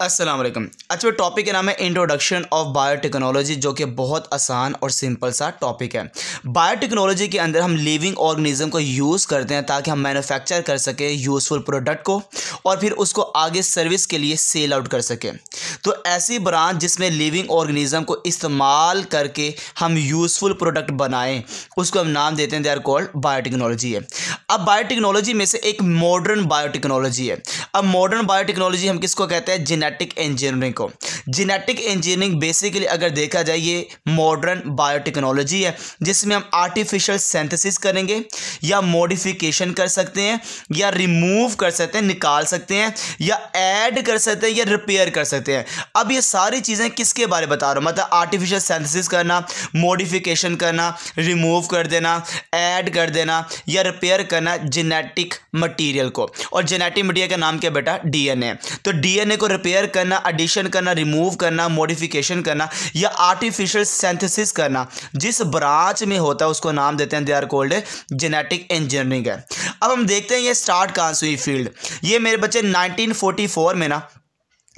अस्सलाम वालेकुम अच्छा टॉपिक का नाम है इंट्रोडक्शन ऑफ बायोटेक्नोलॉजी जो कि बहुत आसान और सिंपल सा टॉपिक है बायोटेक्नोलॉजी के अंदर हम लिविंग ऑर्गेनिज्म को यूज़ करते हैं ताकि हम मैन्युफैक्चर कर सकें यूज़फुल प्रोडक्ट को और फिर उसको आगे सर्विस के लिए सेल आउट कर सकें तो ऐसी ब्रांच जिसमें लिविंग ऑर्गेनिज्म को इस्तेमाल करके हम यूज़फुल प्रोडक्ट बनाएं उसको हम नाम देते हैं दे आर कॉल्ड बायोटेक्नोलॉजी है अब बायोटेक्नोलॉजी में से एक मॉडर्न बायोटेक्नोलॉजी है अब मॉडर्न बायोटेक्नोलॉजी हम किसको कहते हैं जेनेटिक इंजीनियरिंग को जेनेटिक इंजीनियरिंग बेसिकली अगर देखा जाए ये मॉडर्न बायोटेक्नोलॉजी है जिसमें हम आर्टिफिशियल सेंथेसिस करेंगे या मॉडिफिकेशन कर सकते हैं या रिमूव कर सकते हैं निकाल सकते हैं या ऐड कर सकते हैं या रिपेयर कर सकते हैं अब ये सारी चीज़ें किसके बारे में बता रहा हूँ मतलब आर्टिफिशियल सेंथिस करना मॉडिफिकेशन करना रिमूव कर देना ऐड कर देना या रिपेयर करना जेनेटिक मटेरियल को और जेनेटिक मटीरियल का नाम क्या बेटा डीएनए तो डीएनए को रिपेयर करना एडिशन करना रिमूव करना मॉडिफिकेशन करना या आर्टिफिशियल सेंथिस करना जिस ब्रांच में होता है उसको नाम देते हैं they are called genetic engineering है अब हम देखते हैं ये स्टार्ट कहाँ से हुई फील्ड ये मेरे बच्चे 1944 में ना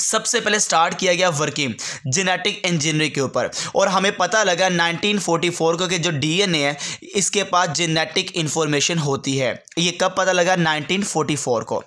सबसे पहले स्टार्ट किया गया वर्किंग जेनेटिक इंजीनियरिंग के ऊपर और हमें पता लगा 1944 का कि जो डीएनए है इसके पास जेनेटिक इंफॉर्मेशन होती है ये कब पता लगा 1944 को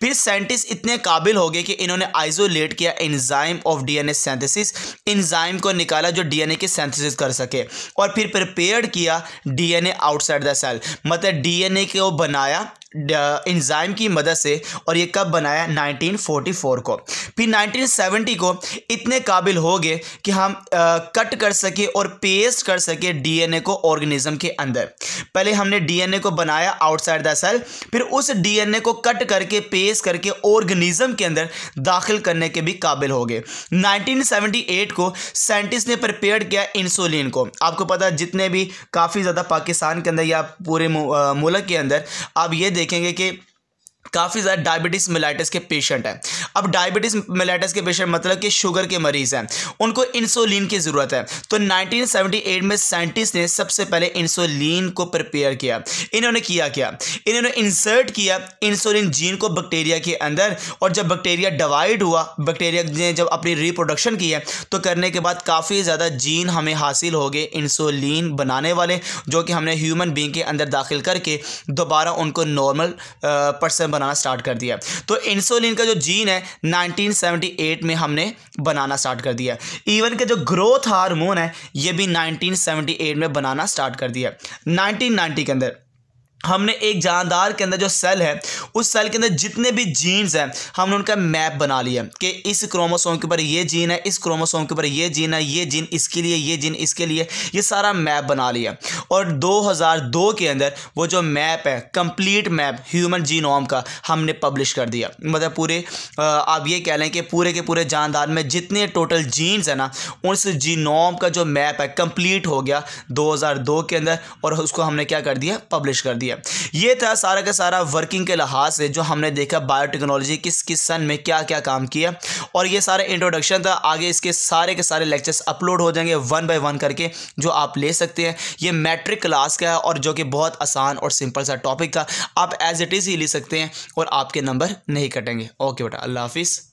फिर साइंटिस्ट इतने काबिल हो गए कि इन्होंने आइसोलेट किया enzyme of DNA synthesis enzyme को निकाला जो डीएनए की सिंथेसिस कर सके और फिर प्रिपेयर किया डीएनए आउटसाइड द सेल मतलब डीएनए को बनाया इंजाइम की मदद से और ये कब बनाया 1944 को फिर 1970 को इतने काबिल हो गए कि हम कट कर सके और पेस्ट कर सके डीएनए को ऑर्गेनिज्म के अंदर पहले हमने डीएनए को बनाया आउटसाइड द सेल फिर उस डीएनए को कट करके पेस्ट करके ऑर्गेनिज्म के अंदर दाखिल करने के भी काबिल हो गए 1978 को साइंटिस्ट ने प्रिपेयर किया इंसुलिन को आपको पता जितने भी काफ़ी ज़्यादा पाकिस्तान के अंदर या पूरे मुल्क के अंदर आप ये देखेंगे कि काफ़ी ज़्यादा डायबिटीज़ मिलाइटिस के पेशेंट हैं अब डायबिटीज़ मिलाइटिस के पेशेंट मतलब कि शुगर के मरीज़ हैं उनको इंसुलिन की ज़रूरत है तो 1978 में साइंटिस्ट ने सबसे पहले इंसुलिन को प्रिपेयर किया इन्होंने किया क्या इन्होंने इंसर्ट किया इंसुलिन जीन को बैक्टीरिया के अंदर और जब बैक्टीरिया डिवाइड हुआ बैक्टीरिया ने जब अपनी रिप्रोडक्शन की है तो करने के बाद काफ़ी ज़्यादा जीन हमें हासिल हो गए इंसुलिन बनाने वाले जो कि हमने ह्यूमन बींग के अंदर दाखिल करके दोबारा उनको नॉर्मल पर्सन बनाना स्टार्ट कर दिया तो इंसुलिन का जो जीन है 1978 में हमने बनाना स्टार्ट कर दिया इवन के जो ग्रोथ हार्मोन है ये भी 1978 में बनाना स्टार्ट कर दिया 1990 के अंदर हमने एक जानदार के अंदर जो सेल है उस सेल के अंदर जितने भी जीन्स हैं हमने उनका मैप बना लिया कि इस क्रोमोसोम के ऊपर ये जीन है इस क्रोमोसोम के ऊपर ये जीन है ये जीन इसके लिए ये जीन इसके लिए ये सारा मैप बना लिया और 2002 के अंदर वो जो मैप है कंप्लीट मैप ह्यूमन जीनोम का हमने पब्लिश कर दिया मतलब पूरे आप ये कह लें कि पूरे के पूरे जानदार में जितने टोटल जीन्स हैं ना उस जीनोम का जो मैप है कम्प्लीट हो गया दो के अंदर और उसको हमने क्या कर दिया पब्लिश कर दिया है ये था सारा का सारा वर्किंग के लिहाज से जो हमने देखा बायोटेक्नोलॉजी किस किस सन में क्या क्या काम किया और ये सारा इंट्रोडक्शन था आगे इसके सारे के सारे लेक्चर्स अपलोड हो जाएंगे वन बाय वन करके जो आप ले सकते हैं ये मैट्रिक क्लास का है और जो कि बहुत आसान और सिंपल सा टॉपिक था आप एज इट इज़ ही ले सकते हैं और आपके नंबर नहीं कटेंगे ओके बेटा अल्लाह हाफिज़